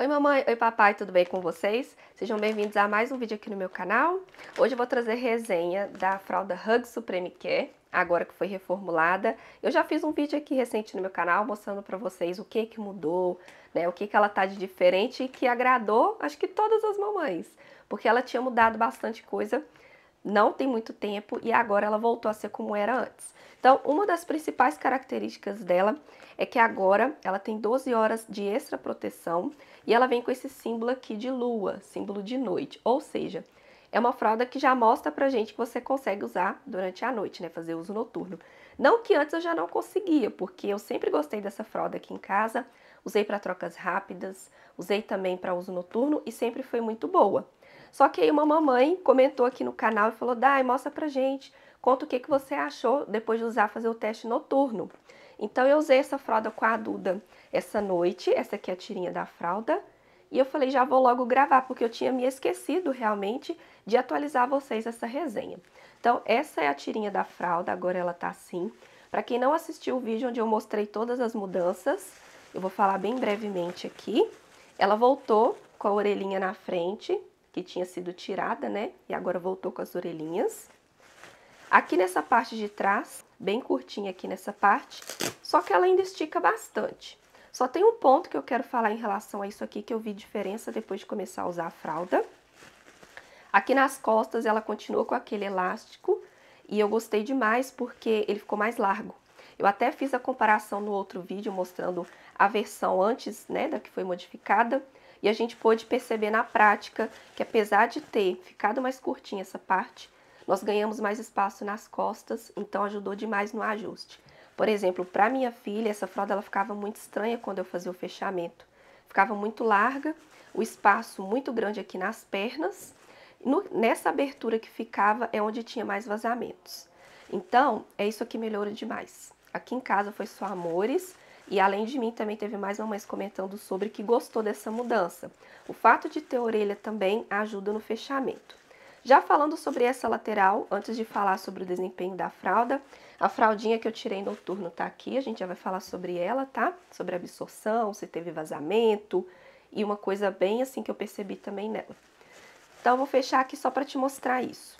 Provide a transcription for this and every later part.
Oi mamãe, oi papai, tudo bem com vocês? Sejam bem-vindos a mais um vídeo aqui no meu canal. Hoje eu vou trazer resenha da fralda Hug Supreme Care, agora que foi reformulada. Eu já fiz um vídeo aqui recente no meu canal mostrando para vocês o que que mudou, né, o que que ela tá de diferente e que agradou, acho que todas as mamães, porque ela tinha mudado bastante coisa não tem muito tempo e agora ela voltou a ser como era antes. Então, uma das principais características dela é que agora ela tem 12 horas de extra proteção e ela vem com esse símbolo aqui de lua, símbolo de noite, ou seja, é uma fralda que já mostra pra gente que você consegue usar durante a noite, né? Fazer uso noturno. Não que antes eu já não conseguia, porque eu sempre gostei dessa fralda aqui em casa, usei para trocas rápidas, usei também para uso noturno e sempre foi muito boa. Só que aí uma mamãe comentou aqui no canal e falou: Dai, mostra pra gente, conta o que, que você achou depois de usar fazer o teste noturno. Então eu usei essa fralda com a Duda essa noite, essa aqui é a tirinha da fralda. E eu falei, já vou logo gravar, porque eu tinha me esquecido realmente de atualizar vocês essa resenha. Então, essa é a tirinha da fralda, agora ela tá assim. Para quem não assistiu o vídeo onde eu mostrei todas as mudanças, eu vou falar bem brevemente aqui. Ela voltou com a orelhinha na frente, que tinha sido tirada, né? E agora voltou com as orelhinhas. Aqui nessa parte de trás, bem curtinha aqui nessa parte, só que ela ainda estica bastante. Só tem um ponto que eu quero falar em relação a isso aqui, que eu vi diferença depois de começar a usar a fralda. Aqui nas costas ela continua com aquele elástico e eu gostei demais porque ele ficou mais largo. Eu até fiz a comparação no outro vídeo mostrando a versão antes, né, da que foi modificada e a gente pôde perceber na prática que, apesar de ter ficado mais curtinha essa parte, nós ganhamos mais espaço nas costas, então ajudou demais no ajuste. Por exemplo, para minha filha, essa fralda ela ficava muito estranha quando eu fazia o fechamento. Ficava muito larga, o espaço muito grande aqui nas pernas. No, nessa abertura que ficava é onde tinha mais vazamentos. Então, é isso que melhora demais. Aqui em casa foi só amores e além de mim, também teve mais mamães comentando sobre que gostou dessa mudança. O fato de ter orelha também ajuda no fechamento. Já falando sobre essa lateral, antes de falar sobre o desempenho da fralda, a fraldinha que eu tirei noturno tá aqui, a gente já vai falar sobre ela, tá? Sobre a absorção, se teve vazamento e uma coisa bem assim que eu percebi também nela. Então, vou fechar aqui só para te mostrar isso.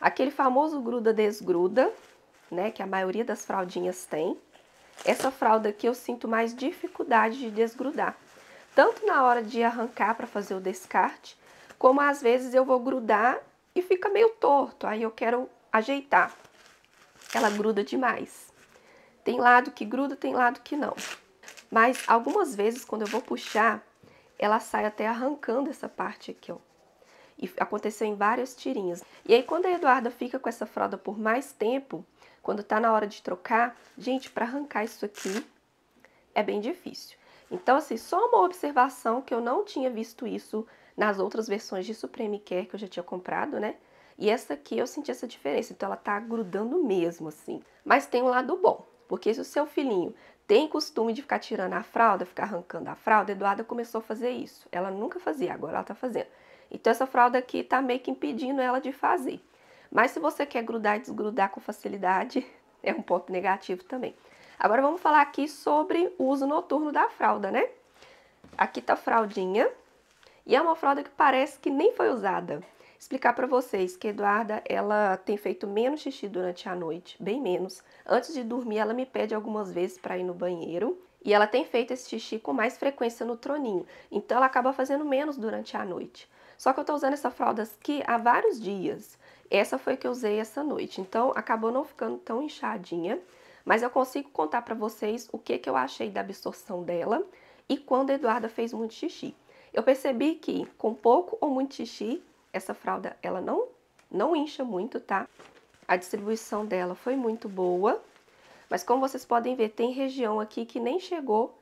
Aquele famoso gruda-desgruda, né, que a maioria das fraldinhas tem, essa fralda aqui eu sinto mais dificuldade de desgrudar, tanto na hora de arrancar para fazer o descarte, como às vezes eu vou grudar e fica meio torto, aí eu quero ajeitar. Ela gruda demais. Tem lado que gruda, tem lado que não. Mas algumas vezes quando eu vou puxar, ela sai até arrancando essa parte aqui, ó. E aconteceu em várias tirinhas. E aí quando a Eduarda fica com essa fralda por mais tempo, quando tá na hora de trocar, gente, para arrancar isso aqui é bem difícil. Então, assim, só uma observação que eu não tinha visto isso nas outras versões de Supreme Care que eu já tinha comprado, né? E essa aqui eu senti essa diferença, então ela tá grudando mesmo, assim. Mas tem um lado bom, porque se o seu filhinho tem costume de ficar tirando a fralda, ficar arrancando a fralda, a Eduarda começou a fazer isso. Ela nunca fazia, agora ela tá fazendo. Então essa fralda aqui tá meio que impedindo ela de fazer. Mas se você quer grudar e desgrudar com facilidade, é um ponto negativo também. Agora vamos falar aqui sobre o uso noturno da fralda, né? Aqui tá a fraldinha e é uma fralda que parece que nem foi usada. Explicar para vocês que Eduarda, ela tem feito menos xixi durante a noite, bem menos. Antes de dormir, ela me pede algumas vezes para ir no banheiro e ela tem feito esse xixi com mais frequência no troninho. Então ela acaba fazendo menos durante a noite. Só que eu tô usando essa fralda aqui há vários dias. Essa foi que eu usei essa noite, então acabou não ficando tão inchadinha, mas eu consigo contar para vocês o que, que eu achei da absorção dela e quando a Eduarda fez muito xixi. Eu percebi que com pouco ou muito xixi, essa fralda ela não, não incha muito, tá? A distribuição dela foi muito boa, mas como vocês podem ver, tem região aqui que nem chegou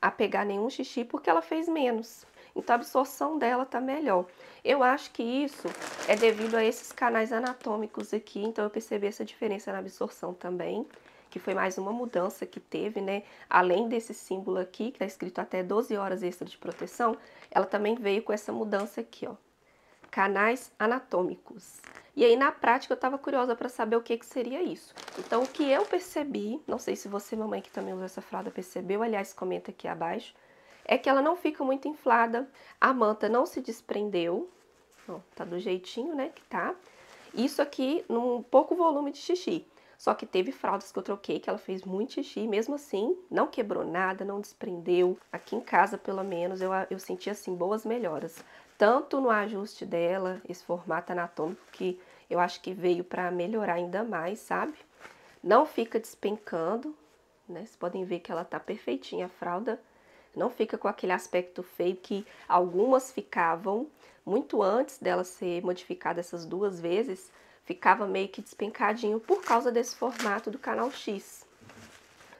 a pegar nenhum xixi porque ela fez menos então a absorção dela tá melhor. Eu acho que isso é devido a esses canais anatômicos aqui, então eu percebi essa diferença na absorção também, que foi mais uma mudança que teve, né? Além desse símbolo aqui, que tá escrito até 12 horas extra de proteção, ela também veio com essa mudança aqui, ó. Canais anatômicos. E aí, na prática, eu estava curiosa para saber o que, que seria isso. Então, o que eu percebi, não sei se você, mamãe, que também usa essa fralda, percebeu, aliás, comenta aqui abaixo, é que ela não fica muito inflada, a manta não se desprendeu, ó, tá do jeitinho, né, que tá. Isso aqui num pouco volume de xixi, só que teve fraldas que eu troquei, que ela fez muito xixi, mesmo assim, não quebrou nada, não desprendeu. Aqui em casa, pelo menos, eu, eu senti, assim, boas melhoras. Tanto no ajuste dela, esse formato anatômico, que eu acho que veio para melhorar ainda mais, sabe? Não fica despencando, né? Vocês podem ver que ela tá perfeitinha a fralda não fica com aquele aspecto feio que algumas ficavam muito antes dela ser modificada essas duas vezes, ficava meio que despencadinho por causa desse formato do canal X.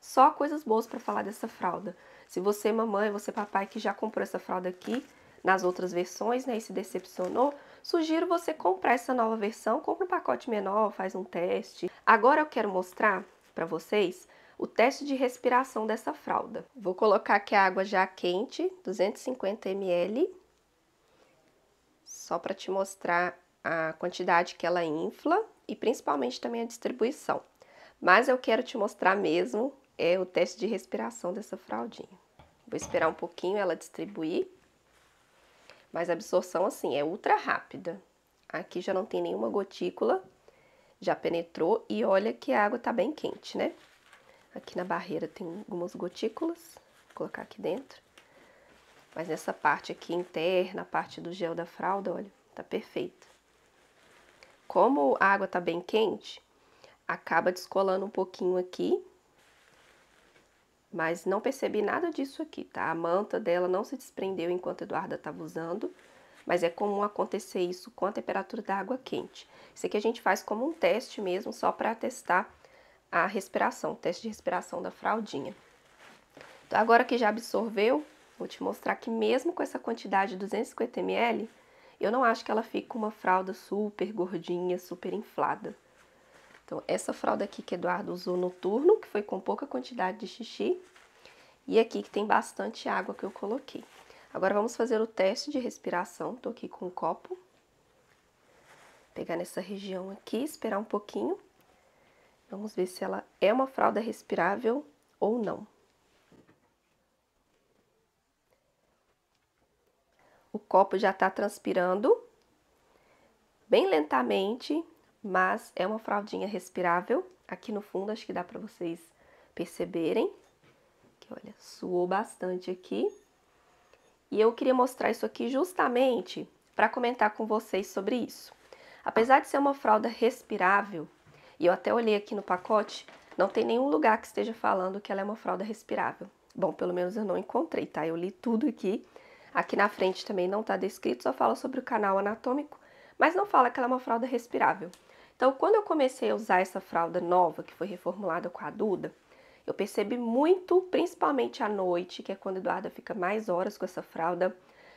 Só coisas boas para falar dessa fralda. Se você mamãe, você papai que já comprou essa fralda aqui nas outras versões, né, e se decepcionou, sugiro você comprar essa nova versão, compra um pacote menor, faz um teste. Agora eu quero mostrar para vocês o teste de respiração dessa fralda. Vou colocar aqui a água já quente, 250 ml, só para te mostrar a quantidade que ela infla e principalmente também a distribuição. Mas eu quero te mostrar mesmo é o teste de respiração dessa fraldinha. Vou esperar um pouquinho ela distribuir, mas a absorção assim é ultra rápida. Aqui já não tem nenhuma gotícula, já penetrou e olha que a água tá bem quente, né? Aqui na barreira tem algumas gotículas, vou colocar aqui dentro. Mas nessa parte aqui interna, a parte do gel da fralda, olha, tá perfeito. Como a água tá bem quente, acaba descolando um pouquinho aqui. Mas não percebi nada disso aqui, tá? A manta dela não se desprendeu enquanto a Eduarda estava usando, mas é comum acontecer isso com a temperatura da água quente. Isso aqui a gente faz como um teste mesmo, só para testar a respiração, o teste de respiração da fraldinha. Então, agora que já absorveu, vou te mostrar que mesmo com essa quantidade de 250 ml, eu não acho que ela fique uma fralda super gordinha, super inflada. Então, essa fralda aqui que Eduardo usou noturno, que foi com pouca quantidade de xixi, e aqui que tem bastante água que eu coloquei. Agora vamos fazer o teste de respiração. Tô aqui com um copo. Pegar nessa região aqui, esperar um pouquinho Vamos ver se ela é uma fralda respirável ou não. O copo já está transpirando bem lentamente, mas é uma fraldinha respirável. Aqui no fundo, acho que dá para vocês perceberem. Que olha, suou bastante aqui. E eu queria mostrar isso aqui justamente para comentar com vocês sobre isso. Apesar de ser uma fralda respirável, e eu até olhei aqui no pacote, não tem nenhum lugar que esteja falando que ela é uma fralda respirável. Bom, pelo menos eu não encontrei, tá? Eu li tudo aqui. Aqui na frente também não está descrito, só fala sobre o canal anatômico, mas não fala que ela é uma fralda respirável. Então, quando eu comecei a usar essa fralda nova, que foi reformulada com a Duda, eu percebi muito, principalmente à noite, que é quando a Eduarda fica mais horas com essa fralda.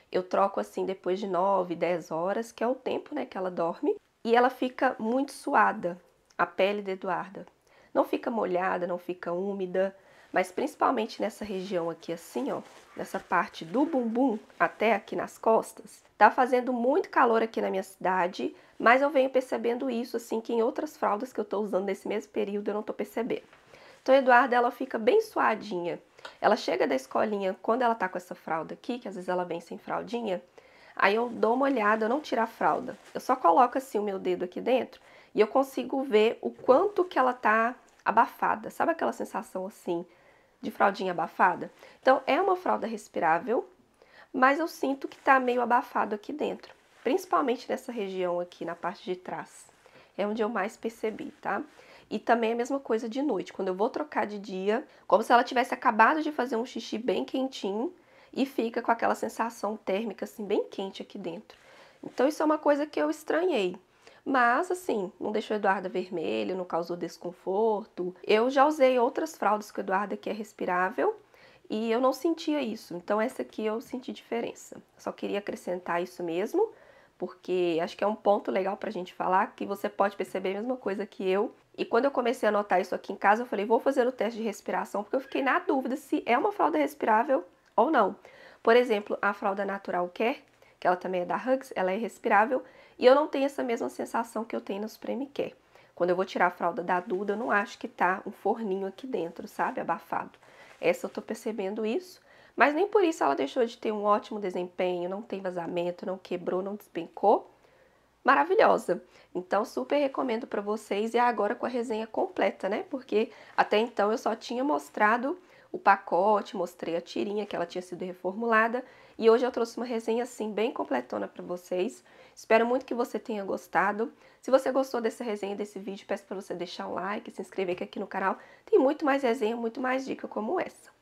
Eu troco assim depois de 9, 10 horas, que é o tempo né, que ela dorme, e ela fica muito suada a pele de Eduarda. Não fica molhada, não fica úmida, mas principalmente nessa região aqui assim, ó, nessa parte do bumbum até aqui nas costas. Tá fazendo muito calor aqui na minha cidade, mas eu venho percebendo isso assim que em outras fraldas que eu tô usando nesse mesmo período eu não tô percebendo. Então, Eduarda, ela fica bem suadinha. Ela chega da escolinha, quando ela tá com essa fralda aqui, que às vezes ela vem sem fraldinha, Aí eu dou uma olhada, eu não tiro a fralda. Eu só coloco assim o meu dedo aqui dentro e eu consigo ver o quanto que ela tá abafada. Sabe aquela sensação assim de fraldinha abafada? Então é uma fralda respirável, mas eu sinto que tá meio abafado aqui dentro, principalmente nessa região aqui na parte de trás. É onde eu mais percebi, tá? E também é a mesma coisa de noite, quando eu vou trocar de dia, como se ela tivesse acabado de fazer um xixi bem quentinho e fica com aquela sensação térmica assim bem quente aqui dentro. Então isso é uma coisa que eu estranhei. Mas assim, não deixou a Eduarda vermelho, não causou desconforto. Eu já usei outras fraldas com a Eduarda que é respirável e eu não sentia isso. Então essa aqui eu senti diferença. Só queria acrescentar isso mesmo, porque acho que é um ponto legal pra gente falar que você pode perceber a mesma coisa que eu. E quando eu comecei a notar isso aqui em casa, eu falei, vou fazer o teste de respiração, porque eu fiquei na dúvida se é uma fralda respirável ou não. Por exemplo, a fralda natural Care, que ela também é da Hugs, ela é respirável e eu não tenho essa mesma sensação que eu tenho nos Supreme Care. Quando eu vou tirar a fralda da Duda, eu não acho que tá um forninho aqui dentro, sabe? Abafado. Essa eu tô percebendo isso, mas nem por isso ela deixou de ter um ótimo desempenho, não tem vazamento, não quebrou, não despencou. Maravilhosa. Então super recomendo para vocês e agora com a resenha completa, né? Porque até então eu só tinha mostrado o pacote, mostrei a tirinha que ela tinha sido reformulada e hoje eu trouxe uma resenha assim bem completona para vocês. Espero muito que você tenha gostado. Se você gostou dessa resenha, desse vídeo, peço para você deixar um like, se inscrever aqui no canal. Tem muito mais resenha, muito mais dica como essa.